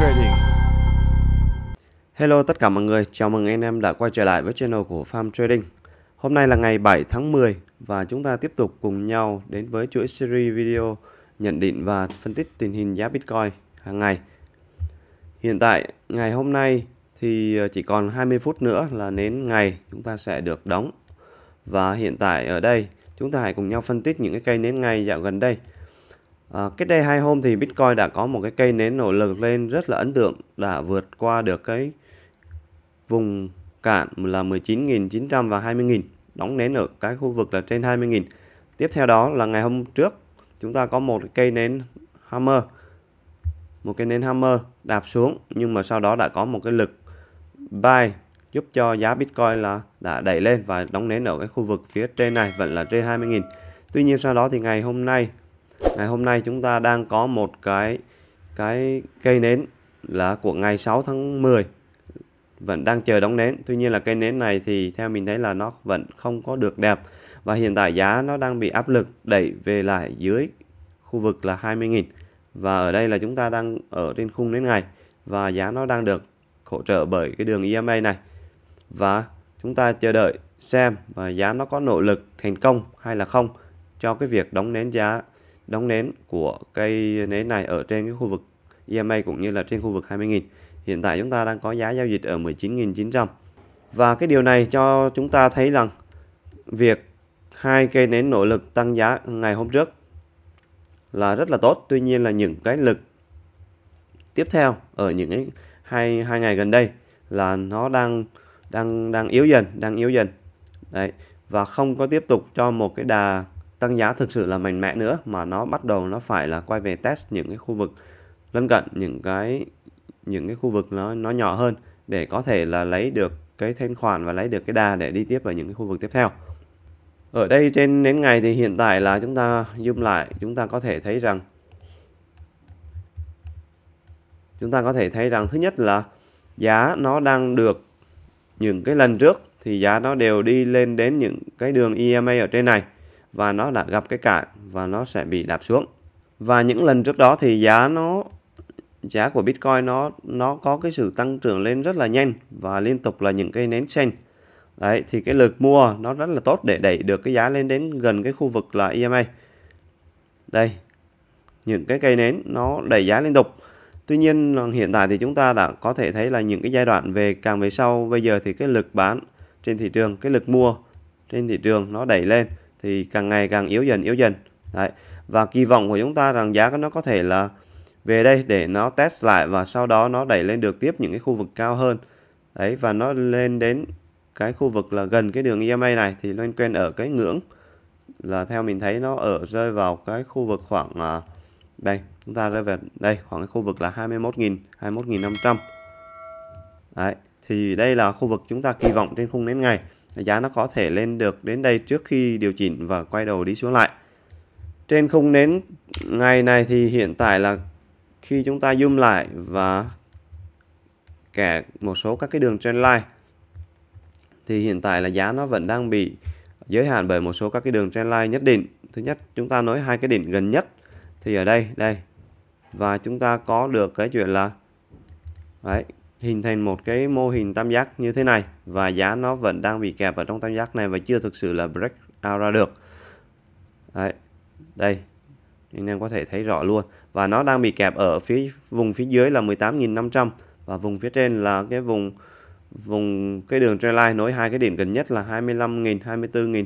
Trading. Hello tất cả mọi người, chào mừng anh em đã quay trở lại với channel của Farm Trading. Hôm nay là ngày 7 tháng 10 và chúng ta tiếp tục cùng nhau đến với chuỗi series video nhận định và phân tích tình hình giá Bitcoin hàng ngày. Hiện tại ngày hôm nay thì ờ, chỉ còn 20 phút nữa là đến ngày chúng ta sẽ được đóng. Và hiện tại ở đây chúng ta hãy cùng nhau phân tích những cái cây nến ngày dạo gần đây À, cách đây hai hôm thì Bitcoin đã có một cái cây nến nổi lực lên rất là ấn tượng, đã vượt qua được cái vùng cản là 19.900 và 20.000, đóng nến ở cái khu vực là trên 20.000. Tiếp theo đó là ngày hôm trước chúng ta có một cây nến hammer, một cây nến hammer đạp xuống nhưng mà sau đó đã có một cái lực buy giúp cho giá Bitcoin là đã đẩy lên và đóng nến ở cái khu vực phía trên này vẫn là trên 20.000. Tuy nhiên sau đó thì ngày hôm nay ngày hôm nay chúng ta đang có một cái cái cây nến là của ngày 6 tháng 10 vẫn đang chờ đóng nến tuy nhiên là cây nến này thì theo mình thấy là nó vẫn không có được đẹp và hiện tại giá nó đang bị áp lực đẩy về lại dưới khu vực là 20.000 và ở đây là chúng ta đang ở trên khung nến ngày và giá nó đang được hỗ trợ bởi cái đường EMA này và chúng ta chờ đợi xem và giá nó có nỗ lực thành công hay là không cho cái việc đóng nến giá đóng nến của cây nến này ở trên cái khu vực EMA cũng như là trên khu vực 20.000. Hiện tại chúng ta đang có giá giao dịch ở 19.900. Và cái điều này cho chúng ta thấy rằng việc hai cây nến nỗ lực tăng giá ngày hôm trước là rất là tốt. Tuy nhiên là những cái lực tiếp theo ở những cái hai hai ngày gần đây là nó đang đang đang yếu dần, đang yếu dần. Đấy và không có tiếp tục cho một cái đà tăng giá thực sự là mạnh mẽ nữa mà nó bắt đầu nó phải là quay về test những cái khu vực lân cận những cái những cái khu vực nó nó nhỏ hơn để có thể là lấy được cái thanh khoản và lấy được cái đà để đi tiếp vào những cái khu vực tiếp theo. Ở đây trên nến ngày thì hiện tại là chúng ta zoom lại, chúng ta có thể thấy rằng chúng ta có thể thấy rằng thứ nhất là giá nó đang được những cái lần trước thì giá nó đều đi lên đến những cái đường EMA ở trên này và nó đã gặp cái cản và nó sẽ bị đạp xuống và những lần trước đó thì giá nó giá của Bitcoin nó nó có cái sự tăng trưởng lên rất là nhanh và liên tục là những cái nến xanh đấy thì cái lực mua nó rất là tốt để đẩy được cái giá lên đến gần cái khu vực là EMA đây những cái cây nến nó đẩy giá liên tục Tuy nhiên hiện tại thì chúng ta đã có thể thấy là những cái giai đoạn về càng về sau bây giờ thì cái lực bán trên thị trường, cái lực mua trên thị trường nó đẩy lên thì càng ngày càng yếu dần yếu dần đấy và kỳ vọng của chúng ta rằng giá nó có thể là về đây để nó test lại và sau đó nó đẩy lên được tiếp những cái khu vực cao hơn đấy và nó lên đến cái khu vực là gần cái đường EMA này thì lên quen ở cái ngưỡng là theo mình thấy nó ở rơi vào cái khu vực khoảng à, đây chúng ta rơi vào đây khoảng cái khu vực là 21.000 21.500 đấy thì đây là khu vực chúng ta kỳ vọng trên khung nến ngày giá nó có thể lên được đến đây trước khi điều chỉnh và quay đầu đi xuống lại trên khung nến ngày này thì hiện tại là khi chúng ta zoom lại và kẻ một số các cái đường trendline thì hiện tại là giá nó vẫn đang bị giới hạn bởi một số các cái đường trendline nhất định thứ nhất chúng ta nói hai cái đỉnh gần nhất thì ở đây đây và chúng ta có được cái chuyện là đấy hình thành một cái mô hình tam giác như thế này và giá nó vẫn đang bị kẹp ở trong tam giác này và chưa thực sự là break out ra được Đấy, đây anh em có thể thấy rõ luôn và nó đang bị kẹp ở phía vùng phía dưới là 18.500 và vùng phía trên là cái vùng vùng cái đường trend line nối hai cái điểm gần nhất là 25.000 24.000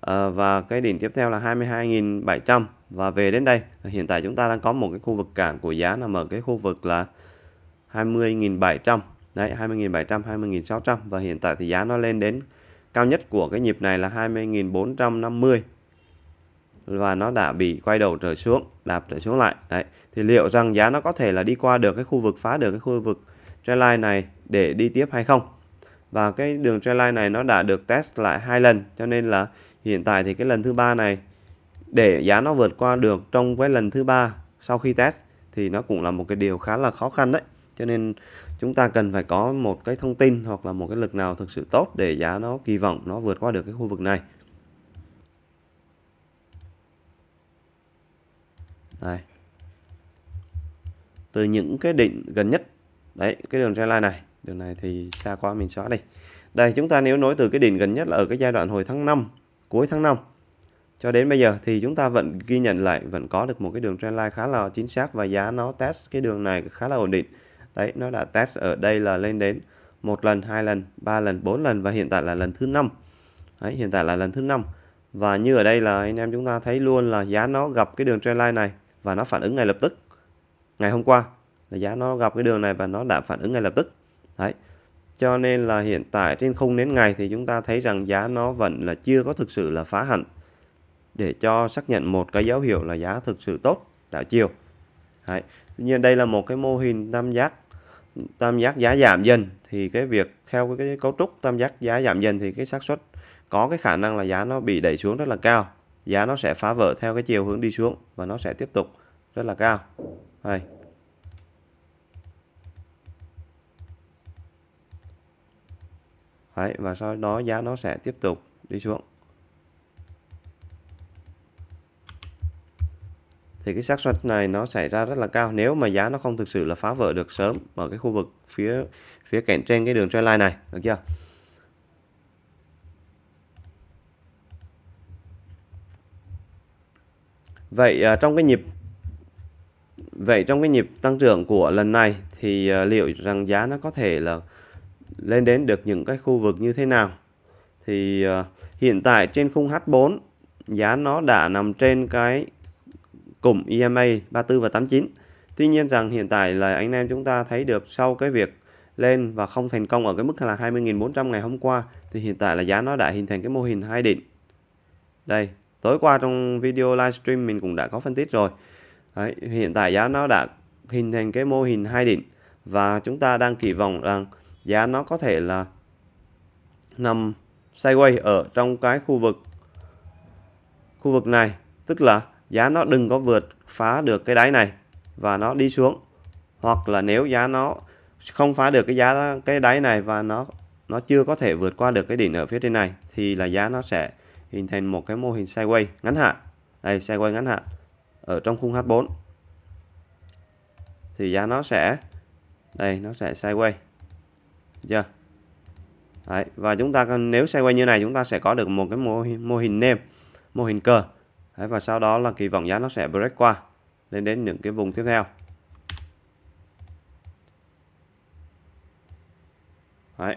à, và cái đỉnh tiếp theo là 22.700 và về đến đây hiện tại chúng ta đang có một cái khu vực cản của giá nằm ở cái khu vực là 20.700 đấy 20.700 20.600 và hiện tại thì giá nó lên đến cao nhất của cái nhịp này là 20.450 và nó đã bị quay đầu trở xuống đạp trở xuống lại đấy thì liệu rằng giá nó có thể là đi qua được cái khu vực phá được cái khu vực trendline này để đi tiếp hay không và cái đường trendline này nó đã được test lại hai lần cho nên là hiện tại thì cái lần thứ ba này để giá nó vượt qua được trong cái lần thứ ba sau khi test thì nó cũng là một cái điều khá là khó khăn đấy cho nên chúng ta cần phải có một cái thông tin hoặc là một cái lực nào thực sự tốt để giá nó kỳ vọng nó vượt qua được cái khu vực này Đây. từ những cái đỉnh gần nhất đấy cái đường trendline này đường này thì xa quá mình xóa đi đây chúng ta nếu nối từ cái đỉnh gần nhất là ở cái giai đoạn hồi tháng 5 cuối tháng 5 cho đến bây giờ thì chúng ta vẫn ghi nhận lại vẫn có được một cái đường trendline khá là chính xác và giá nó test cái đường này khá là ổn định đấy nó đã test ở đây là lên đến một lần hai lần ba lần bốn lần và hiện tại là lần thứ năm đấy hiện tại là lần thứ năm và như ở đây là anh em chúng ta thấy luôn là giá nó gặp cái đường trendline này và nó phản ứng ngay lập tức ngày hôm qua là giá nó gặp cái đường này và nó đã phản ứng ngay lập tức đấy cho nên là hiện tại trên khung đến ngày thì chúng ta thấy rằng giá nó vẫn là chưa có thực sự là phá hẳn để cho xác nhận một cái dấu hiệu là giá thực sự tốt đảo chiều Đấy. Tuy nhiên đây là một cái mô hình tam giác tam giác giá giảm dần thì cái việc theo cái cấu trúc tam giác giá giảm dần thì cái xác suất có cái khả năng là giá nó bị đẩy xuống rất là cao giá nó sẽ phá vỡ theo cái chiều hướng đi xuống và nó sẽ tiếp tục rất là cao đây Đấy, và sau đó giá nó sẽ tiếp tục đi xuống thì cái xác suất này nó xảy ra rất là cao nếu mà giá nó không thực sự là phá vỡ được sớm ở cái khu vực phía phía cạnh trên cái đường trend line này được chưa vậy à, trong cái nhịp vậy trong cái nhịp tăng trưởng của lần này thì à, liệu rằng giá nó có thể là lên đến được những cái khu vực như thế nào thì à, hiện tại trên khung H4 giá nó đã nằm trên cái cùng EMA 34 và 89. Tuy nhiên rằng hiện tại là anh em chúng ta thấy được sau cái việc lên và không thành công ở cái mức là 20.400 ngày hôm qua thì hiện tại là giá nó đã hình thành cái mô hình hai đỉnh. Đây, tối qua trong video livestream mình cũng đã có phân tích rồi. Đấy, hiện tại giá nó đã hình thành cái mô hình hai đỉnh và chúng ta đang kỳ vọng rằng giá nó có thể là nằm sideways ở trong cái khu vực khu vực này, tức là giá nó đừng có vượt phá được cái đáy này và nó đi xuống hoặc là nếu giá nó không phá được cái giá cái đáy này và nó nó chưa có thể vượt qua được cái đỉnh ở phía trên này thì là giá nó sẽ hình thành một cái mô hình sideways ngắn hạn đây sideways ngắn hạn ở trong khung H4 thì giá nó sẽ đây nó sẽ sideways chưa Đấy, và chúng ta nếu sideways như này chúng ta sẽ có được một cái mô hình, mô hình nêm mô hình cờ Đấy, và sau đó là kỳ vọng giá nó sẽ break qua lên đến những cái vùng tiếp theo Đấy.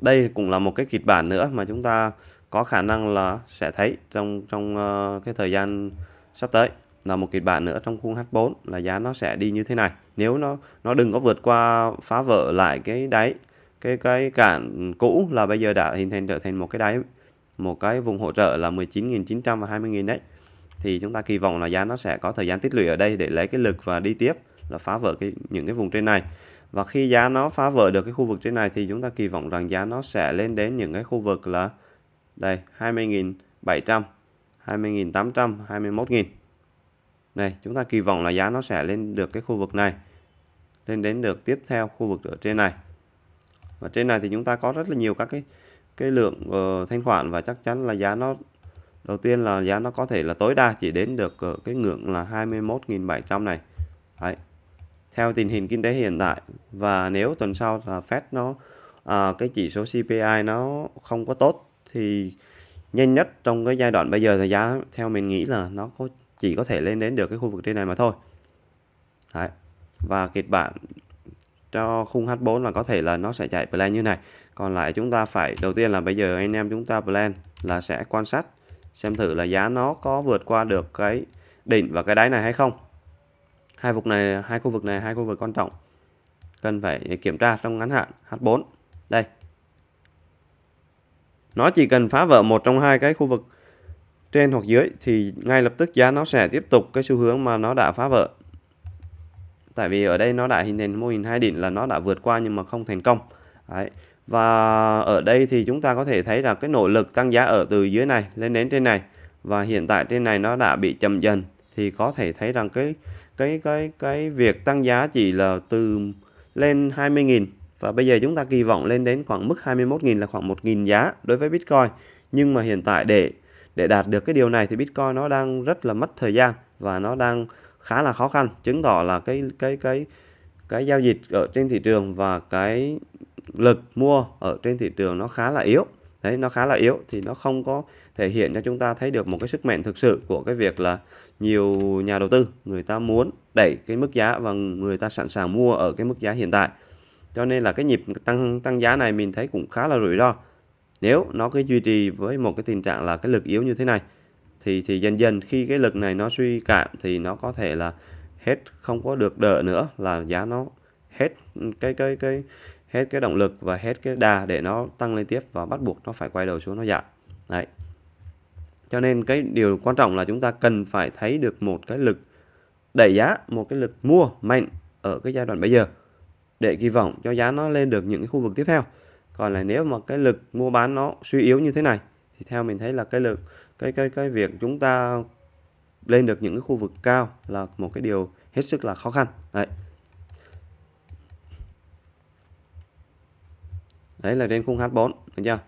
Đây cũng là một cái kịch bản nữa mà chúng ta có khả năng là sẽ thấy trong trong ờ, cái thời gian sắp tới là một kịch bản nữa trong khung H4 là giá nó sẽ đi như thế này. Nếu nó nó đừng có vượt qua phá vỡ lại cái đáy cái cái cản cũ là bây giờ đã hình thành trở thành một cái đáy một cái vùng hỗ trợ là 19.900 và 20.000 đấy thì chúng ta kỳ vọng là giá nó sẽ có thời gian tích lũy ở đây để lấy cái lực và đi tiếp là phá vỡ cái những cái vùng trên này và khi giá nó phá vỡ được cái khu vực trên này thì chúng ta kỳ vọng rằng giá nó sẽ lên đến những cái khu vực là đây 20.700 20.800 21.000 này chúng ta kỳ vọng là giá nó sẽ lên được cái khu vực này lên đến được tiếp theo khu vực ở trên này và trên này thì chúng ta có rất là nhiều các cái cái lượng uh, thanh khoản và chắc chắn là giá nó đầu tiên là giá nó có thể là tối đa chỉ đến được uh, cái ngưỡng là 21.700 này Đấy. theo tình hình kinh tế hiện tại và nếu tuần sau là Fed nó à, cái chỉ số CPI nó không có tốt thì nhanh nhất trong cái giai đoạn bây giờ thì giá theo mình nghĩ là nó có chỉ có thể lên đến được cái khu vực trên này mà thôi Đấy. và kịch bản cho khung H4 là có thể là nó sẽ chạy plan như này còn lại chúng ta phải đầu tiên là bây giờ anh em chúng ta plan là sẽ quan sát xem thử là giá nó có vượt qua được cái đỉnh và cái đáy này hay không hai vực này hai khu vực này hai khu vực quan trọng cần phải kiểm tra trong ngắn hạn H4 đây nó chỉ cần phá vỡ một trong hai cái khu vực trên hoặc dưới thì ngay lập tức giá nó sẽ tiếp tục cái xu hướng mà nó đã phá vỡ tại vì ở đây nó đã hình thành mô hình hai đỉnh là nó đã vượt qua nhưng mà không thành công Đấy. và ở đây thì chúng ta có thể thấy là cái nỗ lực tăng giá ở từ dưới này lên đến trên này và hiện tại trên này nó đã bị chậm dần thì có thể thấy rằng cái cái cái cái việc tăng giá chỉ là từ lên 20.000 và bây giờ chúng ta kỳ vọng lên đến khoảng mức 21.000 là khoảng 1.000 giá đối với Bitcoin nhưng mà hiện tại để để đạt được cái điều này thì Bitcoin nó đang rất là mất thời gian và nó đang khá là khó khăn chứng tỏ là cái cái cái cái giao dịch ở trên thị trường và cái lực mua ở trên thị trường nó khá là yếu đấy nó khá là yếu thì nó không có thể hiện cho chúng ta thấy được một cái sức mạnh thực sự của cái việc là nhiều nhà đầu tư người ta muốn đẩy cái mức giá và người ta sẵn sàng mua ở cái mức giá hiện tại cho nên là cái nhịp tăng tăng giá này mình thấy cũng khá là rủi ro nếu nó cứ duy trì với một cái tình trạng là cái lực yếu như thế này thì thì dần dần khi cái lực này nó suy cạn thì nó có thể là hết không có được đỡ nữa là giá nó hết cái cái cái hết cái động lực và hết cái đà để nó tăng lên tiếp và bắt buộc nó phải quay đầu xuống nó giảm đấy cho nên cái điều quan trọng là chúng ta cần phải thấy được một cái lực đẩy giá một cái lực mua mạnh ở cái giai đoạn bây giờ để kỳ vọng cho giá nó lên được những cái khu vực tiếp theo còn là nếu mà cái lực mua bán nó suy yếu như thế này thì theo mình thấy là cái lượng cái cái cái việc chúng ta lên được những cái khu vực cao là một cái điều hết sức là khó khăn đấy đấy là trên khung H4 được chưa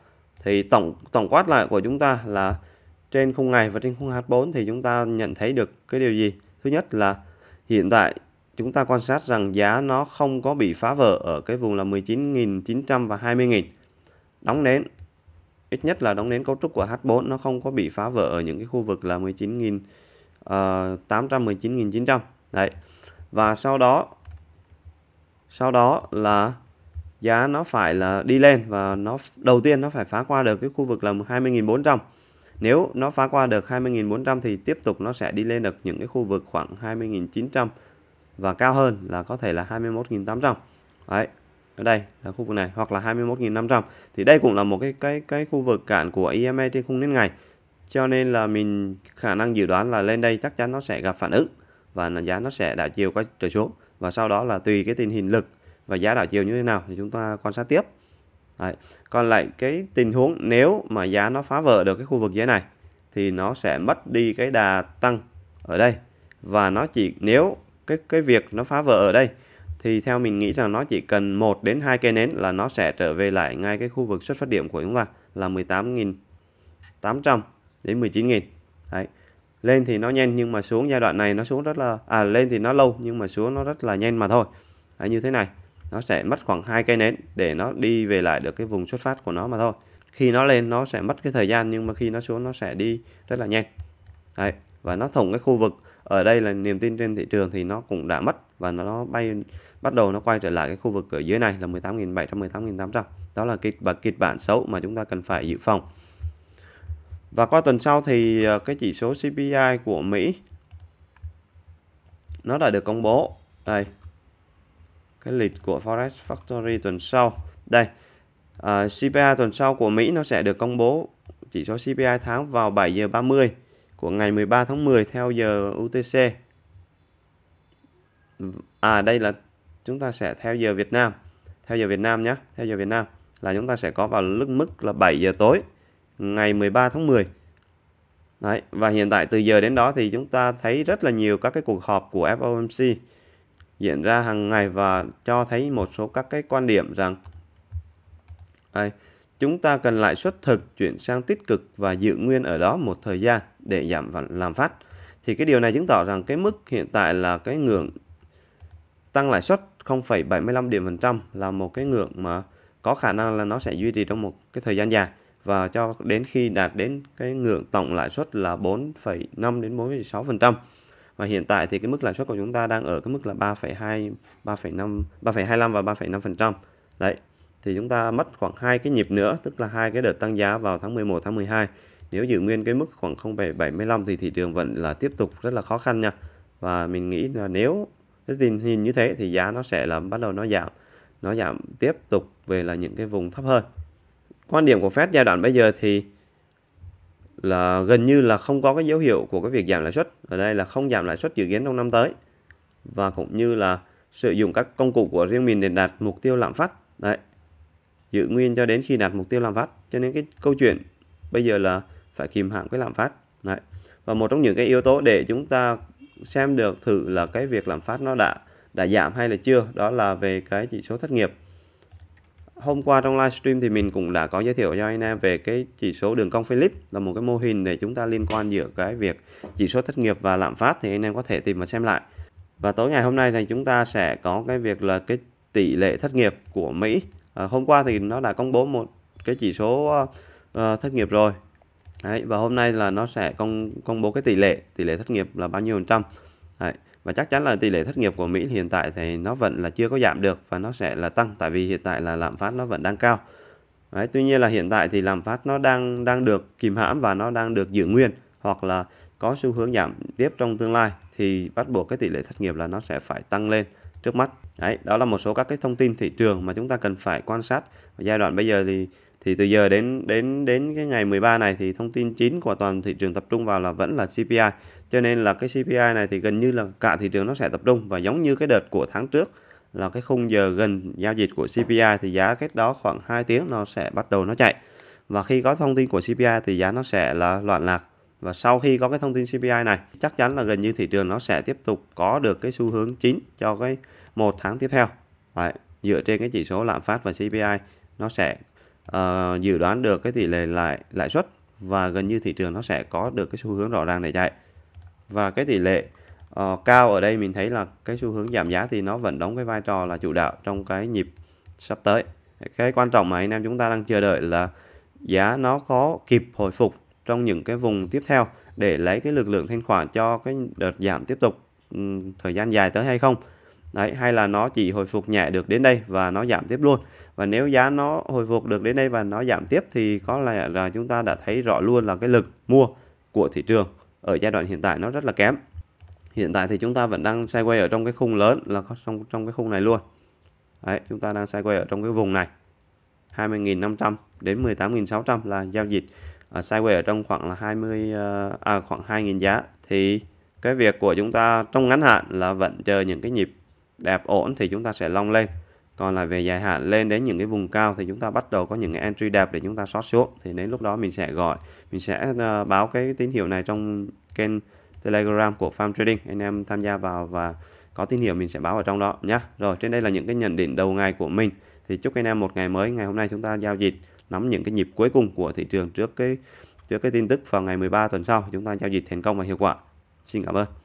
thì tổng tổng quát lại của chúng ta là trên khung ngày và trên khung H4 thì chúng ta nhận thấy được cái điều gì thứ nhất là hiện tại chúng ta quan sát rằng giá nó không có bị phá vỡ ở cái vùng là 19.900 và 20.000 đóng nến ít nhất là đóng nến cấu trúc của H4 nó không có bị phá vỡ ở những cái khu vực là 19.800 19.900 ờ, đấy và sau đó sau đó là giá nó phải là đi lên và nó đầu tiên nó phải phá qua được cái khu vực là 20.400 nếu nó phá qua được 20.400 thì tiếp tục nó sẽ đi lên được những cái khu vực khoảng 20.900 và cao hơn là có thể là 21.800 đấy ở đây là khu vực này hoặc là 21.500 thì đây cũng là một cái cái cái khu vực cản của EMA trên khung nến ngày cho nên là mình khả năng dự đoán là lên đây chắc chắn nó sẽ gặp phản ứng và giá nó sẽ đảo chiều các trở xuống và sau đó là tùy cái tình hình lực và giá đảo chiều như thế nào thì chúng ta quan sát tiếp Đấy. còn lại cái tình huống nếu mà giá nó phá vỡ được cái khu vực dưới này thì nó sẽ mất đi cái đà tăng ở đây và nó chỉ nếu cái cái việc nó phá vỡ ở đây thì theo mình nghĩ rằng nó chỉ cần 1 đến 2 cây nến là nó sẽ trở về lại ngay cái khu vực xuất phát điểm của chúng ta là 18.800 đến 19.000 đấy lên thì nó nhanh nhưng mà xuống giai đoạn này nó xuống rất là à lên thì nó lâu nhưng mà xuống nó rất là nhanh mà thôi đấy, như thế này nó sẽ mất khoảng hai cây nến để nó đi về lại được cái vùng xuất phát của nó mà thôi khi nó lên nó sẽ mất cái thời gian nhưng mà khi nó xuống nó sẽ đi rất là nhanh đấy và nó thủng cái khu vực ở đây là niềm tin trên thị trường thì nó cũng đã mất và nó bay bắt đầu nó quay trở lại cái khu vực ở dưới này là 18.700 18.800 đó là kịch bản kịch bản xấu mà chúng ta cần phải dự phòng và qua tuần sau thì ờ, cái chỉ số CPI của Mỹ nó đã được công bố đây cái lịch của Forex Factory tuần sau đây à, ờ, CPI tuần sau của Mỹ nó sẽ được công bố chỉ số CPI tháng vào 7 giờ 30 của ngày 13 tháng 10 theo giờ UTC à đây là chúng ta sẽ theo giờ Việt Nam theo giờ Việt Nam nhé theo giờ Việt Nam là chúng ta sẽ có vào lúc mức là 7 giờ tối ngày 13 tháng 10 Đấy, và hiện tại từ giờ đến đó thì chúng ta thấy rất là nhiều các cái cuộc họp của FOMC diễn ra hàng ngày và cho thấy một số các cái quan điểm rằng đây, chúng ta cần lãi suất thực chuyển sang tích cực và giữ nguyên ở đó một thời gian để giảm làm phát. Thì cái điều này chứng tỏ rằng cái mức hiện tại là cái ngưỡng tăng lãi suất 0,75 điểm phần trăm là một cái ngưỡng mà có khả năng là nó sẽ duy trì trong một cái thời gian dài và cho đến khi đạt đến cái ngưỡng tổng lãi suất là 4,5 đến 4,6%. phần trăm Và hiện tại thì cái mức lãi suất của chúng ta đang ở cái mức là 3,2 3,5 3,25 và 3,5%. phần trăm Đấy. Thì chúng ta mất khoảng hai cái nhịp nữa, tức là hai cái đợt tăng giá vào tháng 11, tháng 12. Nếu giữ nguyên cái mức khoảng 0,75 thì thị trường vẫn là tiếp tục rất là khó khăn nha. Và mình nghĩ là nếu cái tình hình như thế thì giá nó sẽ là bắt đầu nó giảm nó giảm tiếp tục về là những cái vùng thấp hơn quan điểm của Fed giai đoạn bây giờ thì là gần như là không có cái dấu hiệu của cái việc giảm lãi suất ở đây là không giảm lãi suất dự kiến trong năm tới và cũng như là sử dụng các công cụ của riêng mình để đạt mục tiêu lạm phát đấy giữ nguyên cho đến khi đạt mục tiêu lạm phát cho nên cái câu chuyện bây giờ là phải kìm hãm cái lạm phát đấy và một trong những cái yếu tố để chúng ta xem được thử là cái việc lạm phát nó đã đã giảm hay là chưa đó là về cái chỉ số thất nghiệp hôm qua trong livestream thì mình cũng đã có giới thiệu cho anh em về cái chỉ số đường cong Philip là một cái mô hình để chúng ta liên quan giữa cái việc chỉ số thất nghiệp và lạm phát thì anh em có thể tìm và xem lại và tối ngày hôm nay thì chúng ta sẽ có cái việc là cái tỷ lệ thất nghiệp của Mỹ à, hôm qua thì nó đã công bố một cái chỉ số uh, thất nghiệp rồi Đấy, và hôm nay là nó sẽ công công bố cái tỷ lệ tỷ lệ thất nghiệp là bao nhiêu phần trăm Đấy, và chắc chắn là tỷ lệ thất nghiệp của Mỹ hiện tại thì nó vẫn là chưa có giảm được và nó sẽ là tăng tại vì hiện tại là lạm phát nó vẫn đang cao Đấy, tuy nhiên là hiện tại thì lạm phát nó đang đang được kìm hãm và nó đang được giữ nguyên hoặc là có xu hướng giảm tiếp trong tương lai thì bắt buộc cái tỷ lệ thất nghiệp là nó sẽ phải tăng lên trước mắt. Đấy, đó là một số các cái thông tin thị trường mà chúng ta cần phải quan sát. Ở giai đoạn bây giờ thì thì từ giờ đến đến đến cái ngày 13 này thì thông tin chính của toàn thị trường tập trung vào là vẫn là CPI cho nên là cái CPI này thì gần như là cả thị trường nó sẽ tập trung và giống như cái đợt của tháng trước là cái khung giờ gần giao dịch của CPI thì giá cách đó khoảng 2 tiếng nó sẽ bắt đầu nó chạy và khi có thông tin của CPI thì giá nó sẽ là loạn lạc và sau khi có cái thông tin CPI này chắc chắn là gần như thị trường nó sẽ tiếp tục có được cái xu hướng chính cho cái một tháng tiếp theo Đấy, dựa trên cái chỉ số lạm phát và CPI nó sẽ uh, dự đoán được cái tỷ lệ lãi lãi suất và gần như thị trường nó sẽ có được cái xu hướng rõ ràng để chạy và cái tỷ lệ uh, cao ở đây mình thấy là cái xu hướng giảm giá thì nó vẫn đóng cái vai trò là chủ đạo trong cái nhịp sắp tới cái quan trọng mà anh em chúng ta đang chờ đợi là giá nó có kịp hồi phục trong những cái vùng tiếp theo để lấy cái lực lượng thanh khoản cho cái đợt giảm tiếp tục thời gian dài tới hay không đấy hay là nó chỉ hồi phục nhẹ được đến đây và nó giảm tiếp luôn và nếu giá nó hồi phục được đến đây và nó giảm tiếp thì có lẽ là chúng ta đã thấy rõ luôn là cái lực mua của thị trường ở giai đoạn hiện tại nó rất là kém hiện tại thì chúng ta vẫn đang quay ở trong cái khung lớn là trong trong cái khung này luôn đấy chúng ta đang quay ở trong cái vùng này 20.500 đến 18.600 là giao dịch à, quay ở trong khoảng là 20 à, à, khoảng 2.000 giá thì cái việc của chúng ta trong ngắn hạn là vẫn chờ những cái nhịp đẹp ổn thì chúng ta sẽ long lên còn là về dài hạn lên đến những cái vùng cao thì chúng ta bắt đầu có những cái entry đẹp để chúng ta short xuống thì đến lúc đó mình sẽ gọi mình sẽ ờ, báo cái tín hiệu này trong kênh telegram của farm trading anh em tham gia vào và có tín hiệu mình sẽ báo ở trong đó nhé rồi trên đây là những cái nhận định đầu ngày của mình thì chúc anh em một ngày mới ngày hôm nay chúng ta giao dịch nắm những cái nhịp cuối cùng của thị trường trước cái trước cái tin tức vào ngày 13 tuần sau chúng ta giao dịch thành công và hiệu quả xin cảm ơn